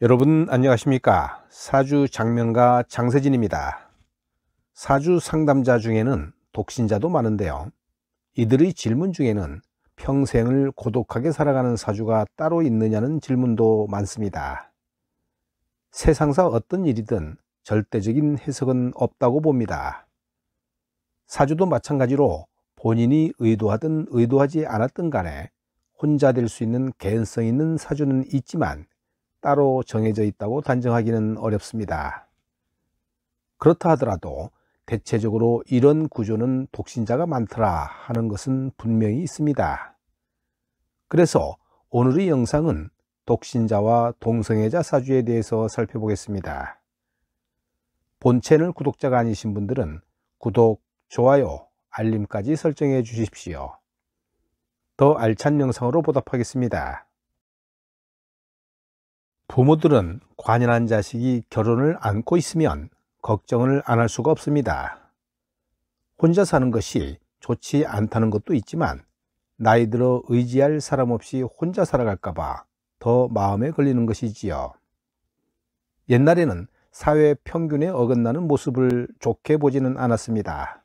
여러분 안녕하십니까 사주 장면가 장세진입니다 사주 상담자 중에는 독신자도 많은데요 이들의 질문 중에는 평생을 고독하게 살아가는 사주가 따로 있느냐는 질문도 많습니다 세상사 어떤 일이든 절대적인 해석은 없다고 봅니다 사주도 마찬가지로 본인이 의도하든 의도하지 않았든 간에 혼자 될 수 있는 개연성 있는 사주는 있지만 따로 정해져 있다고 단정하기는 어렵습니다. 그렇다 하더라도 대체적으로 이런 구조는 독신자가 많더라 하는 것은 분명히 있습니다. 그래서 오늘의 영상은 독신자와 동성애자 사주에 대해서 살펴보겠습니다. 본 채널 구독자가 아니신 분들은 구독, 좋아요, 알림까지 설정해 주십시오. 더 알찬 영상으로 보답하겠습니다. 부모들은 관연한 자식이 결혼을 안고 있으면 걱정을 안 할 수가 없습니다. 혼자 사는 것이 좋지 않다는 것도 있지만 나이 들어 의지할 사람 없이 혼자 살아갈까봐 더 마음에 걸리는 것이지요. 옛날에는 사회 평균에 어긋나는 모습을 좋게 보지는 않았습니다.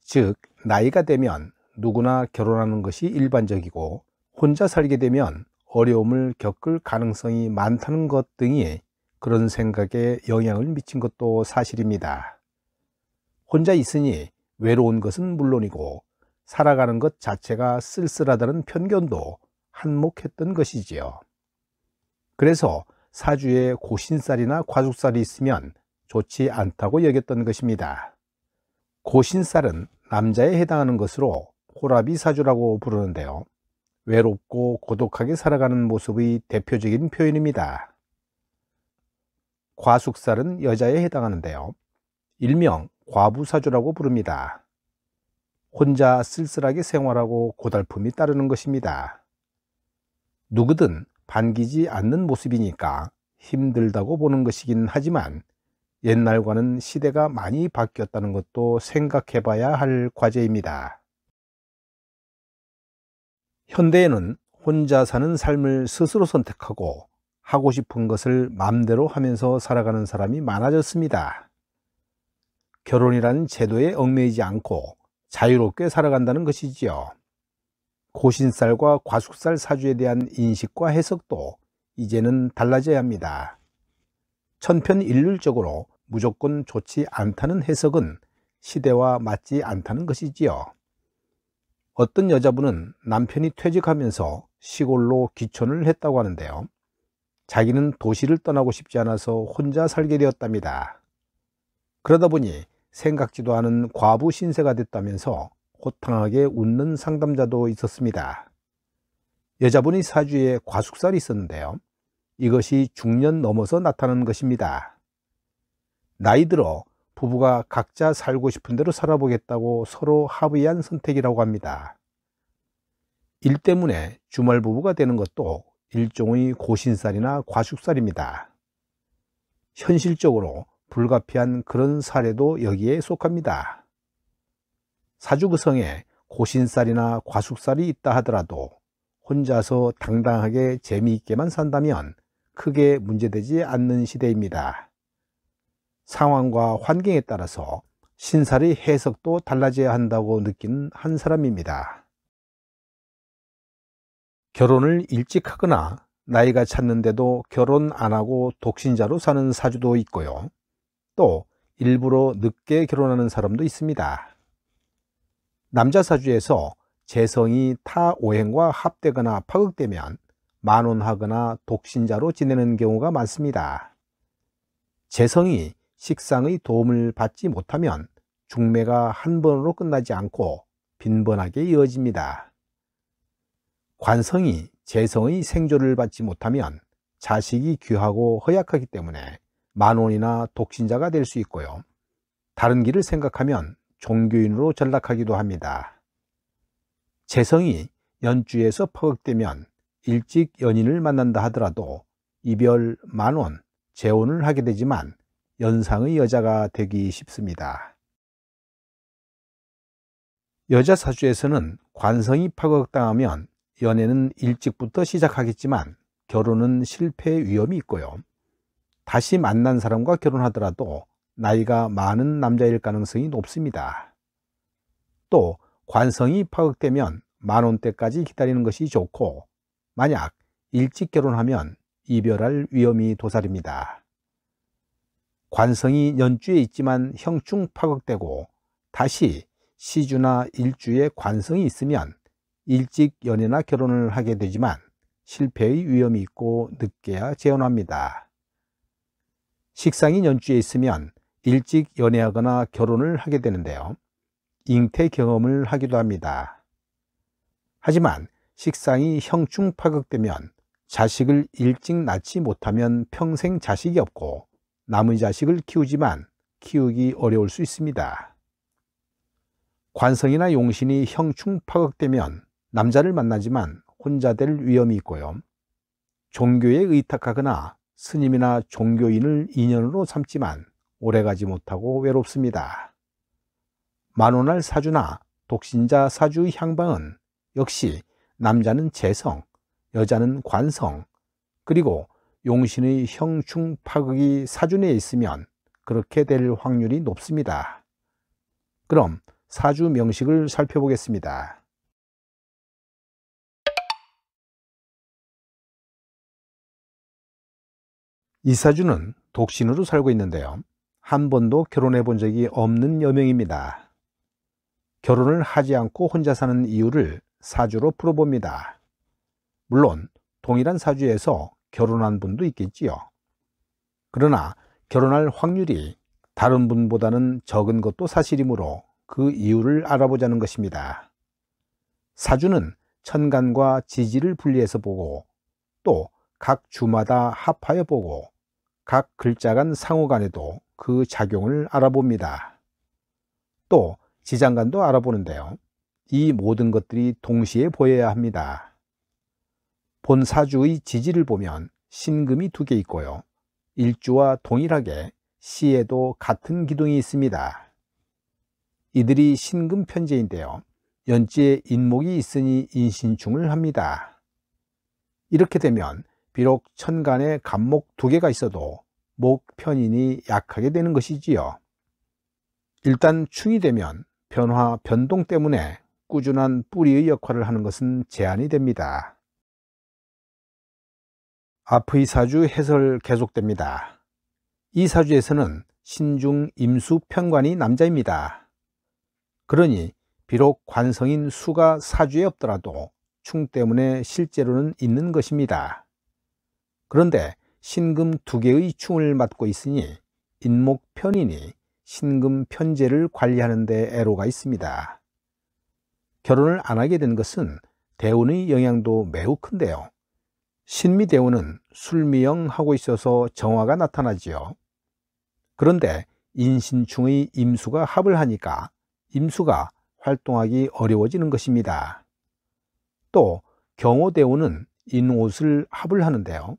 즉, 나이가 되면 누구나 결혼하는 것이 일반적이고 혼자 살게 되면 어려움을 겪을 가능성이 많다는 것 등이 그런 생각에 영향을 미친 것도 사실입니다. 혼자 있으니 외로운 것은 물론이고 살아가는 것 자체가 쓸쓸하다는 편견도 한몫했던 것이지요. 그래서 사주에 고신살이나 과죽살이 있으면 좋지 않다고 여겼던 것입니다. 고신살은 남자에 해당하는 것으로 호라비 사주라고 부르는데요. 외롭고 고독하게 살아가는 모습의 대표적인 표현입니다. 과숙살은 여자에 해당하는데요. 일명 과부사주라고 부릅니다. 혼자 쓸쓸하게 생활하고 고달픔이 따르는 것입니다. 누구든 반기지 않는 모습이니까 힘들다고 보는 것이긴 하지만 옛날과는 시대가 많이 바뀌었다는 것도 생각해 봐야 할 과제입니다. 현대에는 혼자 사는 삶을 스스로 선택하고 하고 싶은 것을 마음대로 하면서 살아가는 사람이 많아졌습니다. 결혼이라는 제도에 얽매이지 않고 자유롭게 살아간다는 것이지요. 고신살과 과숙살 사주에 대한 인식과 해석도 이제는 달라져야 합니다. 천편일률적으로 무조건 좋지 않다는 해석은 시대와 맞지 않다는 것이지요. 어떤 여자분은 남편이 퇴직하면서 시골로 귀촌을 했다고 하는데요. 자기는 도시를 떠나고 싶지 않아서 혼자 살게 되었답니다. 그러다 보니 생각지도 않은 과부 신세가 됐다면서 호탕하게 웃는 상담자도 있었습니다. 여자분이 사주에 과숙살이 있었는데요. 이것이 중년 넘어서 나타난 것입니다. 나이 들어 부부가 각자 살고 싶은 대로 살아보겠다고 서로 합의한 선택이라고 합니다. 일 때문에 주말 부부가 되는 것도 일종의 고신살이나 과숙살입니다 현실적으로 불가피한 그런 사례도 여기에 속합니다. 사주구성에 그 고신살이나 과숙살이 있다 하더라도 혼자서 당당하게 재미있게만 산다면 크게 문제되지 않는 시대입니다. 상황과 환경에 따라서 신살의 해석도 달라져야 한다고 느낀 한 사람입니다. 결혼을 일찍 하거나 나이가 찼는데도 결혼 안 하고 독신자로 사는 사주도 있고요. 또 일부러 늦게 결혼하는 사람도 있습니다. 남자 사주에서 재성이 타 오행과 합되거나 파극되면 만원하거나 독신자로 지내는 경우가 많습니다. 재성이 식상의 도움을 받지 못하면 중매가 한 번으로 끝나지 않고 빈번하게 이어집니다. 관성이 재성의 생조를 받지 못하면 자식이 귀하고 허약하기 때문에 만원이나 독신자가 될 수 있고요. 다른 길을 생각하면 종교인으로 전락하기도 합니다. 재성이 연주에서 파극되면 일찍 연인을 만난다 하더라도 이별 만원, 재혼을 하게 되지만 연상의 여자가 되기 쉽습니다. 여자 사주에서는 관성이 파격당하면 연애는 일찍부터 시작하겠지만 결혼은 실패의 위험이 있고요. 다시 만난 사람과 결혼하더라도 나이가 많은 남자일 가능성이 높습니다. 또 관성이 파격되면 만원대까지 기다리는 것이 좋고 만약 일찍 결혼하면 이별할 위험이 도사립니다. 관성이 연주에 있지만 형충 파극되고 다시 시주나 일주에 관성이 있으면 일찍 연애나 결혼을 하게 되지만 실패의 위험이 있고 늦게야 재혼합니다. 식상이 연주에 있으면 일찍 연애하거나 결혼을 하게 되는데요. 잉태 경험을 하기도 합니다. 하지만 식상이 형충 파극되면 자식을 일찍 낳지 못하면 평생 자식이 없고 남은 자식을 키우지만 키우기 어려울 수 있습니다. 관성이나 용신이 형충 파극되면 남자를 만나지만 혼자 될 위험이 있고요. 종교에 의탁하거나 스님이나 종교인을 인연으로 삼지만 오래가지 못하고 외롭습니다. 만원할 사주나 독신자 사주 향방은 역시 남자는 재성, 여자는 관성, 그리고 용신의 형충 파극이 사준에 있으면 그렇게 될 확률이 높습니다. 그럼 사주 명식을 살펴보겠습니다. 이사주는 독신으로 살고 있는데요. 한 번도 결혼해 본 적이 없는 여명입니다. 결혼을 하지 않고 혼자 사는 이유를 사주로 풀어봅니다. 물론 동일한 사주에서 결혼한 분도 있겠지요. 그러나 결혼할 확률이 다른 분보다는 적은 것도 사실이므로 그 이유를 알아보자는 것입니다. 사주는 천간과 지지를 분리해서 보고 또 각 주마다 합하여 보고 각 글자 간 상호 간에도 그 작용을 알아봅니다. 또 지장간도 알아보는데요. 이 모든 것들이 동시에 보여야 합니다. 본사주의 지지를 보면 신금이 두 개 있고요. 일주와 동일하게 시에도 같은 기둥이 있습니다. 이들이 신금 편제인데요. 연지에 인목이 있으니 인신충을 합니다. 이렇게 되면 비록 천간에 간목 두 개가 있어도 목 편인이 약하게 되는 것이지요. 일단 충이 되면 변화, 변동 때문에 꾸준한 뿌리의 역할을 하는 것은 제한이 됩니다. 앞의 사주 해설 계속됩니다. 이 사주에서는 신중 임수 편관이 남자입니다. 그러니 비록 관성인 수가 사주에 없더라도 충 때문에 실제로는 있는 것입니다. 그런데 신금 두 개의 충을 맡고 있으니 인목 편이니 신금 편제를 관리하는 데 애로가 있습니다. 결혼을 안 하게 된 것은 대운의 영향도 매우 큰데요. 신미대운은 술미영하고 있어서 정화가 나타나지요. 그런데 인신충의 임수가 합을 하니까 임수가 활동하기 어려워지는 것입니다. 또 경호대운은 인옷을 합을 하는데요.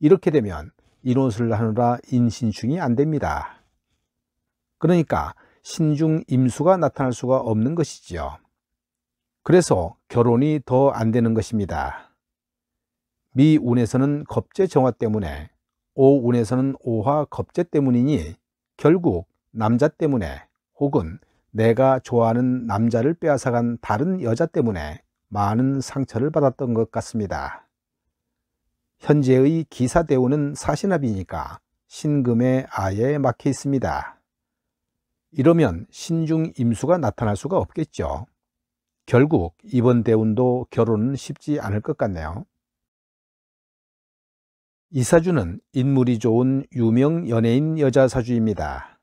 이렇게 되면 인옷을 하느라 인신충이 안 됩니다. 그러니까 신중 임수가 나타날 수가 없는 것이지요. 그래서 결혼이 더 안 되는 것입니다. 미 운에서는 겁제 정화 때문에 오 운에서는 오화 겁제 때문이니 결국 남자 때문에 혹은 내가 좋아하는 남자를 빼앗아간 다른 여자 때문에 많은 상처를 받았던 것 같습니다. 현재의 기사대우는 사신합이니까 신금에 아예 막혀 있습니다. 이러면 신중 임수가 나타날 수가 없겠죠. 결국 이번 대운도 결혼은 쉽지 않을 것 같네요. 이사주는 인물이 좋은 유명 연예인 여자 사주입니다.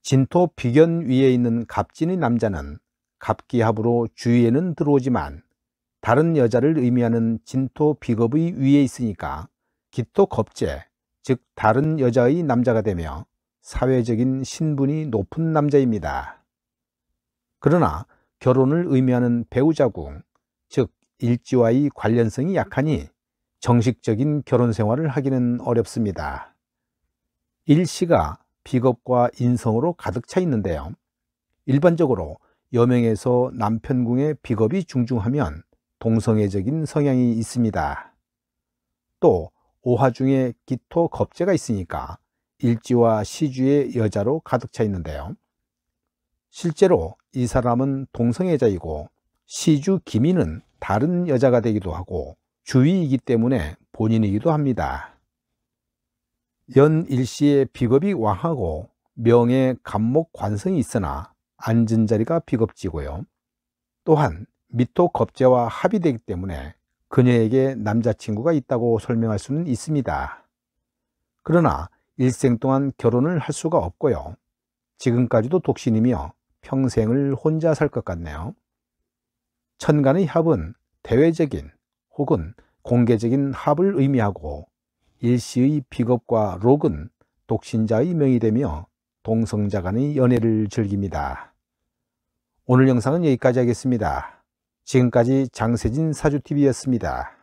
진토 비견 위에 있는 갑진의 남자는 갑기합으로 주위에는 들어오지만 다른 여자를 의미하는 진토 비겁의 위에 있으니까 기토 겁제, 즉 다른 여자의 남자가 되며 사회적인 신분이 높은 남자입니다. 그러나 결혼을 의미하는 배우자궁, 즉 일지와의 관련성이 약하니 정식적인 결혼 생활을 하기는 어렵습니다. 일시가 비겁과 인성으로 가득 차 있는데요. 일반적으로 여명에서 남편궁의 비겁이 중중하면 동성애적인 성향이 있습니다. 또 오화중에 기토 겁재가 있으니까 일지와 시주의 여자로 가득 차 있는데요. 실제로 이 사람은 동성애자이고 시주 기미는 다른 여자가 되기도 하고 주위이기 때문에 본인이기도 합니다. 연 일시에 비겁이 왕하고 명예 감목 관성이 있으나 앉은 자리가 비겁지고요. 또한 미토겁제와 합의되기 때문에 그녀에게 남자친구가 있다고 설명할 수는 있습니다. 그러나 일생 동안 결혼을 할 수가 없고요. 지금까지도 독신이며 평생을 혼자 살 것 같네요. 천간의 합은 대외적인 혹은 공개적인 합을 의미하고 일시의 비겁과 록은 독신자의 명이 되며 동성자 간의 연애를 즐깁니다. 오늘 영상은 여기까지 하겠습니다. 지금까지 장세진 사주TV였습니다.